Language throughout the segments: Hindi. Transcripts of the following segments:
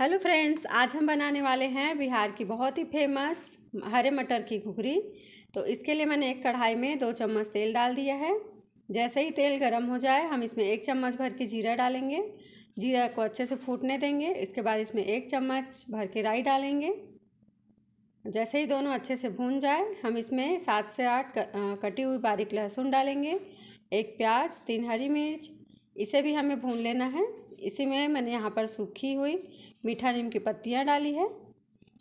हेलो फ्रेंड्स आज हम बनाने वाले हैं बिहार की बहुत ही फेमस हरे मटर की घुघरी तो इसके लिए मैंने एक कढ़ाई में दो चम्मच तेल डाल दिया है जैसे ही तेल गर्म हो जाए हम इसमें एक चम्मच भर के जीरा डालेंगे जीरा को अच्छे से फूटने देंगे इसके बाद इसमें एक चम्मच भर के राई डालेंगे जैसे ही दोनों अच्छे से भून जाए हम इसमें सात से आठ कटी हुई बारीक लहसुन डालेंगे एक प्याज तीन हरी मिर्च इसे भी हमें भून लेना है इसी में मैंने यहाँ पर सूखी हुई मीठा नीम की पत्तियाँ डाली है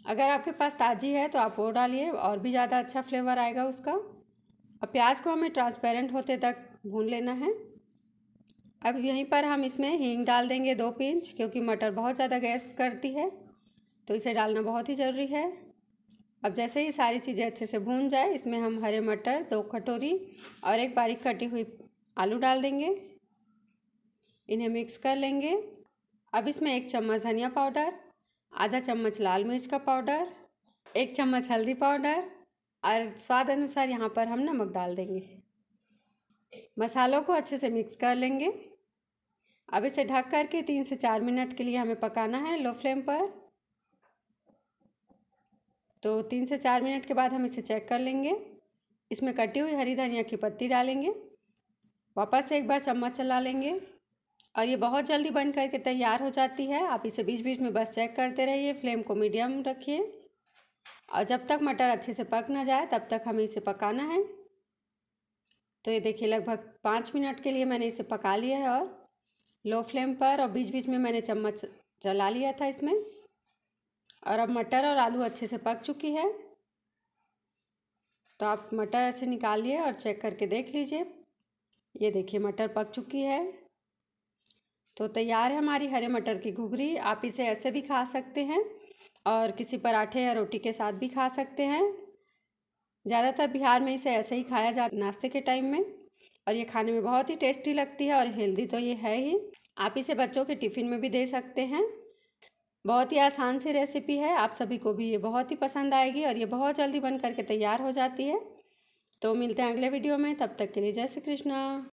अगर आपके पास ताज़ी है तो आप वो डालिए और भी ज़्यादा अच्छा फ्लेवर आएगा उसका अब प्याज को हमें ट्रांसपेरेंट होते तक भून लेना है अब यहीं पर हम इसमें हींग डाल देंगे दो पिंच क्योंकि मटर बहुत ज़्यादा गैस करती है तो इसे डालना बहुत ही ज़रूरी है अब जैसे ही सारी चीज़ें अच्छे से भून जाए इसमें हम हरे मटर दो कटोरी और एक बारीक कटी हुई आलू डाल देंगे इन्हें मिक्स कर लेंगे अब इसमें एक चम्मच धनिया पाउडर आधा चम्मच लाल मिर्च का पाउडर एक चम्मच हल्दी पाउडर और स्वाद अनुसार यहाँ पर हम नमक डाल देंगे मसालों को अच्छे से मिक्स कर लेंगे अब इसे ढक करके तीन से चार मिनट के लिए हमें पकाना है लो फ्लेम पर तो तीन से चार मिनट के बाद हम इसे चेक कर लेंगे इसमें कटी हुई हरी धनिया की पत्ती डालेंगे वापस एक बार चम्मच चला लेंगे और ये बहुत जल्दी बन करके तैयार हो जाती है आप इसे बीच बीच में बस चेक करते रहिए फ्लेम को मीडियम रखिए और जब तक मटर अच्छे से पक ना जाए तब तक हमें इसे पकाना है तो ये देखिए लगभग पाँच मिनट के लिए मैंने इसे पका लिया है और लो फ्लेम पर और बीच बीच में मैंने चम्मच चला लिया था इसमें और अब मटर और आलू अच्छे से पक चुकी है तो आप मटर ऐसे निकालिए और चेक करके देख लीजिए ये देखिए मटर पक चुकी है तो तैयार है हमारी हरे मटर की घुघरी आप इसे ऐसे भी खा सकते हैं और किसी पराठे या रोटी के साथ भी खा सकते हैं ज़्यादातर बिहार में इसे ऐसे ही खाया जाता नाश्ते के टाइम में और ये खाने में बहुत ही टेस्टी लगती है और हेल्दी तो ये है ही आप इसे बच्चों के टिफ़िन में भी दे सकते हैं बहुत ही आसान सी रेसिपी है आप सभी को भी ये बहुत ही पसंद आएगी और ये बहुत जल्दी बन करके तैयार हो जाती है तो मिलते हैं अगले वीडियो में तब तक के लिए जय श्री कृष्णा